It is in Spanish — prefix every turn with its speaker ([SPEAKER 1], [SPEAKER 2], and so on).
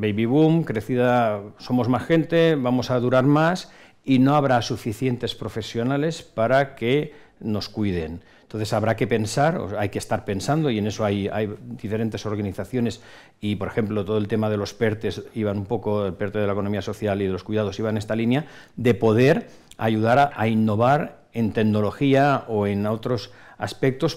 [SPEAKER 1] baby boom, crecida, somos más gente, vamos a durar más y no habrá suficientes profesionales para que nos cuiden. Entonces habrá que pensar, hay que estar pensando, y en eso hay, diferentes organizaciones, y por ejemplo todo el tema de los PERTES iban un poco, el PERTE de la economía social y de los cuidados iban en esta línea, de poder ayudar a innovar en tecnología o en otros aspectos